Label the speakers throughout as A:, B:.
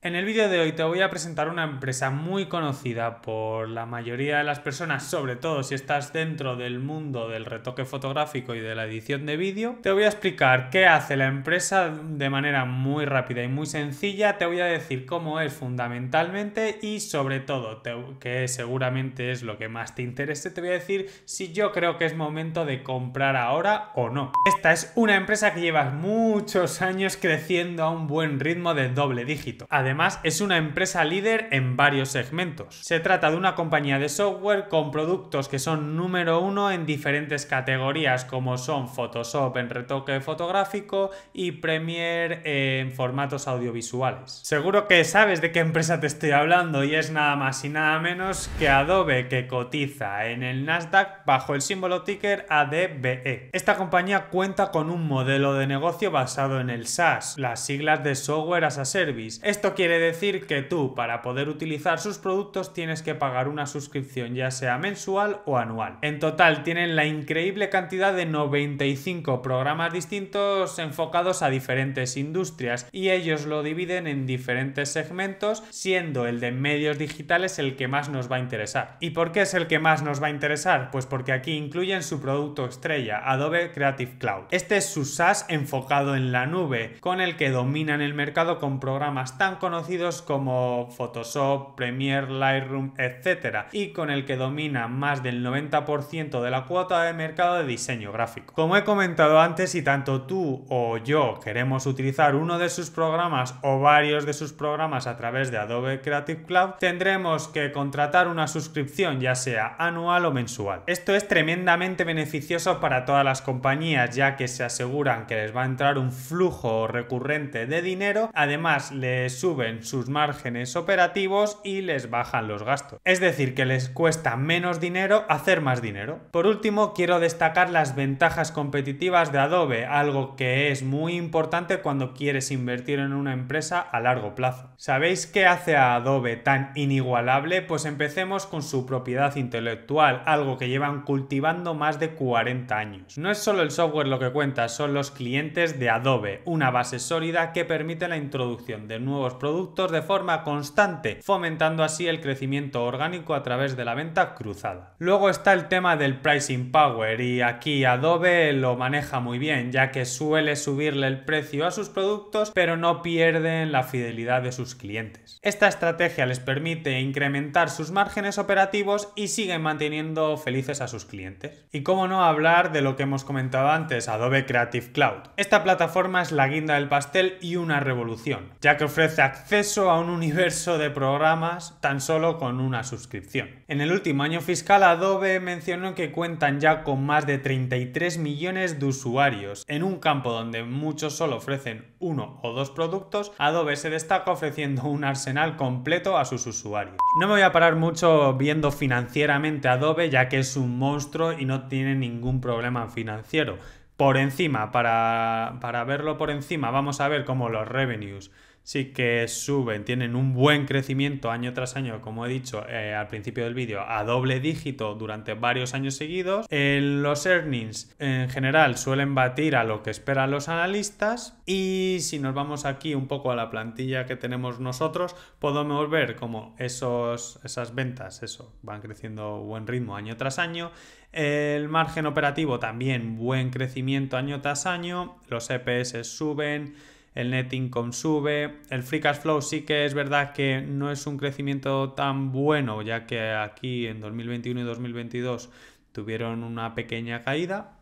A: En el vídeo de hoy te voy a presentar una empresa muy conocida por la mayoría de las personas, sobre todo si estás dentro del mundo del retoque fotográfico y de la edición de vídeo. Te voy a explicar qué hace la empresa de manera muy rápida y muy sencilla, te voy a decir cómo es fundamentalmente y sobre todo, que seguramente es lo que más te interese, te voy a decir si yo creo que es momento de comprar ahora o no. Esta es una empresa que lleva muchos años creciendo a un buen ritmo de doble dígito. Además, es una empresa líder en varios segmentos. Se trata de una compañía de software con productos que son número uno en diferentes categorías como son Photoshop en retoque fotográfico y Premiere en formatos audiovisuales. Seguro que sabes de qué empresa te estoy hablando y es nada más y nada menos que Adobe que cotiza en el Nasdaq bajo el símbolo ticker ADBE. Esta compañía cuenta con un modelo de negocio basado en el SaaS, las siglas de Software as a Service. Esto quiere decir que tú, para poder utilizar sus productos, tienes que pagar una suscripción, ya sea mensual o anual. En total, tienen la increíble cantidad de 95 programas distintos enfocados a diferentes industrias y ellos lo dividen en diferentes segmentos, siendo el de medios digitales el que más nos va a interesar. ¿Y por qué es el que más nos va a interesar? Pues porque aquí incluyen su producto estrella, Adobe Creative Cloud. Este es su SaaS enfocado en la nube, con el que dominan el mercado con programas tan conocidos conocidos como Photoshop, Premiere, Lightroom, etc. y con el que domina más del 90% de la cuota de mercado de diseño gráfico. Como he comentado antes, si tanto tú o yo queremos utilizar uno de sus programas o varios de sus programas a través de Adobe Creative Cloud, tendremos que contratar una suscripción ya sea anual o mensual. Esto es tremendamente beneficioso para todas las compañías ya que se aseguran que les va a entrar un flujo recurrente de dinero, además le sube sus márgenes operativos y les bajan los gastos. Es decir, que les cuesta menos dinero hacer más dinero. Por último, quiero destacar las ventajas competitivas de Adobe, algo que es muy importante cuando quieres invertir en una empresa a largo plazo. ¿Sabéis qué hace a Adobe tan inigualable? Pues empecemos con su propiedad intelectual, algo que llevan cultivando más de 40 años. No es solo el software lo que cuenta, son los clientes de Adobe, una base sólida que permite la introducción de nuevos productos productos de forma constante, fomentando así el crecimiento orgánico a través de la venta cruzada. Luego está el tema del pricing power y aquí Adobe lo maneja muy bien, ya que suele subirle el precio a sus productos, pero no pierden la fidelidad de sus clientes. Esta estrategia les permite incrementar sus márgenes operativos y siguen manteniendo felices a sus clientes. Y cómo no hablar de lo que hemos comentado antes, Adobe Creative Cloud. Esta plataforma es la guinda del pastel y una revolución, ya que ofrece acceso a un universo de programas tan solo con una suscripción. En el último año fiscal, Adobe mencionó que cuentan ya con más de 33 millones de usuarios. En un campo donde muchos solo ofrecen uno o dos productos, Adobe se destaca ofreciendo un arsenal completo a sus usuarios. No me voy a parar mucho viendo financieramente Adobe, ya que es un monstruo y no tiene ningún problema financiero por encima, para, para, verlo por encima, vamos a ver cómo los revenues sí que suben, tienen un buen crecimiento año tras año, como he dicho eh, al principio del vídeo, a doble dígito durante varios años seguidos. los earnings en general suelen batir a lo que esperan los analistas y si nos vamos aquí un poco a la plantilla que tenemos nosotros, podemos ver cómo esos, esas ventas eso, van creciendo buen ritmo año tras año. El margen operativo también buen crecimiento año tras año, los EPS suben el net income sube, el free cash flow sí que es verdad que no es un crecimiento tan bueno, ya que aquí en 2021 y 2022 tuvieron una pequeña caída.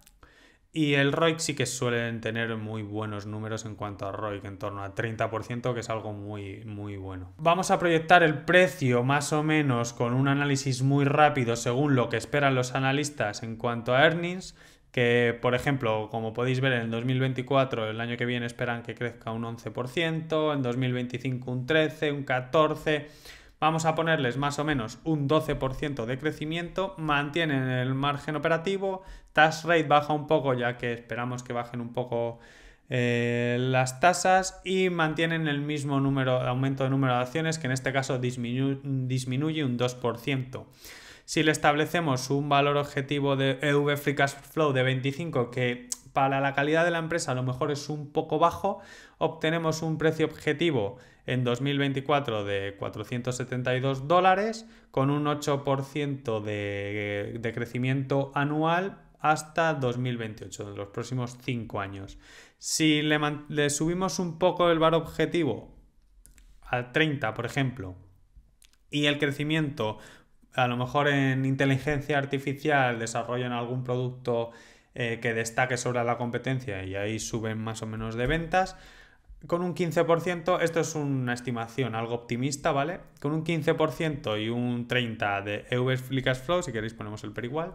A: Y el ROIC sí que suelen tener muy buenos números en cuanto a ROIC, en torno al 30%, que es algo muy, muy bueno. Vamos a proyectar el precio más o menos con un análisis muy rápido según lo que esperan los analistas en cuanto a earnings que por ejemplo, como podéis ver, en el 2024, el año que viene esperan que crezca un 11%, en 2025 un 13, un 14, vamos a ponerles más o menos un 12% de crecimiento, mantienen el margen operativo, tax rate baja un poco ya que esperamos que bajen un poco eh, las tasas y mantienen el mismo número, aumento de número de acciones que en este caso disminuye un 2%. Si le establecemos un valor objetivo de EV Free Cash Flow de 25, que para la calidad de la empresa a lo mejor es un poco bajo, obtenemos un precio objetivo en 2024 de 472 dólares con un 8% de, crecimiento anual hasta 2028, en los próximos 5 años. Si le, subimos un poco el valor objetivo al 30, por ejemplo, y el crecimiento a lo mejor en inteligencia artificial desarrollan algún producto eh, que destaque sobre la competencia y ahí suben más o menos de ventas. Con un 15%, esto es una estimación algo optimista, ¿vale? Con un 15% y un 30% de EV Flicas Flow, si queréis ponemos el per igual,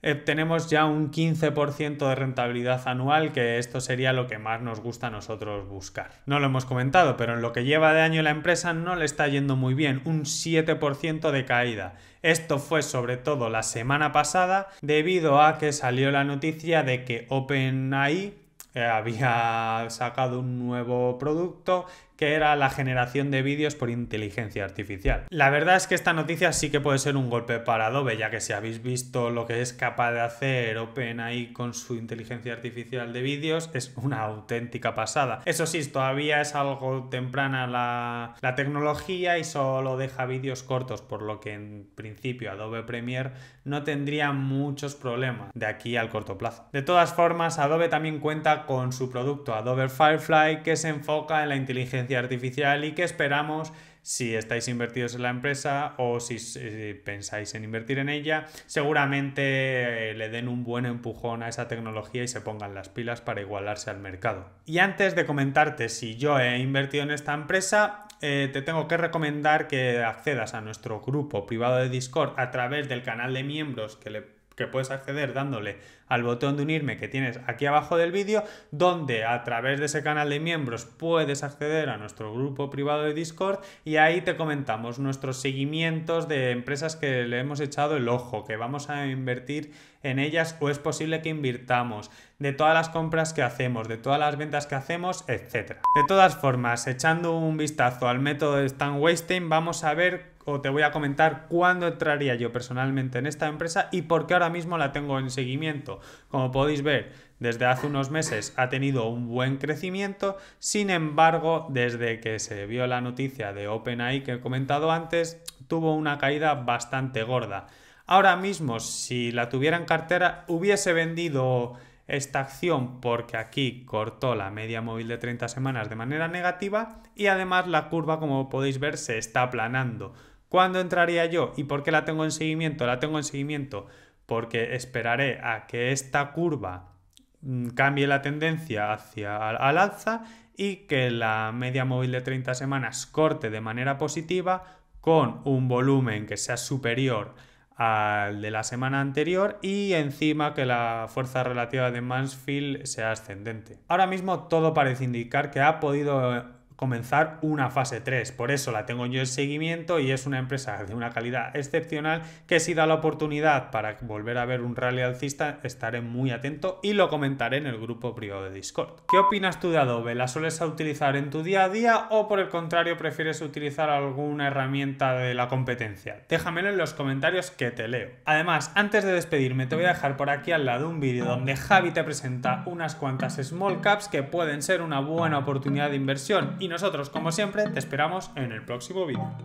A: eh, tenemos ya un 15% de rentabilidad anual, que esto sería lo que más nos gusta a nosotros buscar. No lo hemos comentado, pero en lo que lleva de año la empresa no le está yendo muy bien, un 7% de caída. Esto fue sobre todo la semana pasada, debido a que salió la noticia de que OpenAI eh, había sacado un nuevo producto que era la generación de vídeos por inteligencia artificial. La verdad es que esta noticia sí que puede ser un golpe para Adobe, ya que si habéis visto lo que es capaz de hacer OpenAI con su inteligencia artificial de vídeos, es una auténtica pasada. Eso sí, todavía es algo temprana la, la tecnología y solo deja vídeos cortos, por lo que en principio Adobe Premiere no tendría muchos problemas de aquí al corto plazo. De todas formas, Adobe también cuenta con su producto Adobe Firefly, que se enfoca en la inteligencia artificial y que esperamos si estáis invertidos en la empresa o si, pensáis en invertir en ella. Seguramente eh, le den un buen empujón a esa tecnología y se pongan las pilas para igualarse al mercado. Y antes de comentarte si yo he invertido en esta empresa, eh, te tengo que recomendar que accedas a nuestro grupo privado de Discord a través del canal de miembros que le que puedes acceder dándole al botón de unirme que tienes aquí abajo del vídeo, donde a través de ese canal de miembros puedes acceder a nuestro grupo privado de Discord y ahí te comentamos nuestros seguimientos de empresas que le hemos echado el ojo, que vamos a invertir en ellas o es posible que invirtamos, de todas las compras que hacemos, de todas las ventas que hacemos, etc. De todas formas, echando un vistazo al método de Stan Weinstein, vamos a ver o te voy a comentar cuándo entraría yo personalmente en esta empresa y por qué ahora mismo la tengo en seguimiento. Como podéis ver, desde hace unos meses ha tenido un buen crecimiento, sin embargo, desde que se vio la noticia de OpenAI que he comentado antes, tuvo una caída bastante gorda. Ahora mismo, si la tuviera en cartera, hubiese vendido esta acción porque aquí cortó la media móvil de 30 semanas de manera negativa y además la curva, como podéis ver, se está aplanando. ¿Cuándo entraría yo? ¿Y por qué la tengo en seguimiento? La tengo en seguimiento porque esperaré a que esta curva mm, cambie la tendencia hacia al alza y que la media móvil de 30 semanas corte de manera positiva con un volumen que sea superior al de la semana anterior y encima que la fuerza relativa de Mansfield sea ascendente. Ahora mismo todo parece indicar que ha podido comenzar una fase 3. Por eso la tengo yo en seguimiento y es una empresa de una calidad excepcional que si da la oportunidad para volver a ver un rally alcista estaré muy atento y lo comentaré en el grupo privado de Discord. ¿Qué opinas tú de Adobe? ¿La sueles utilizar en tu día a día o por el contrario prefieres utilizar alguna herramienta de la competencia? Déjamelo en los comentarios que te leo. Además, antes de despedirme te voy a dejar por aquí al lado un vídeo donde Javi te presenta unas cuantas small caps que pueden ser una buena oportunidad de inversión y nosotros, como siempre, te esperamos en el próximo vídeo.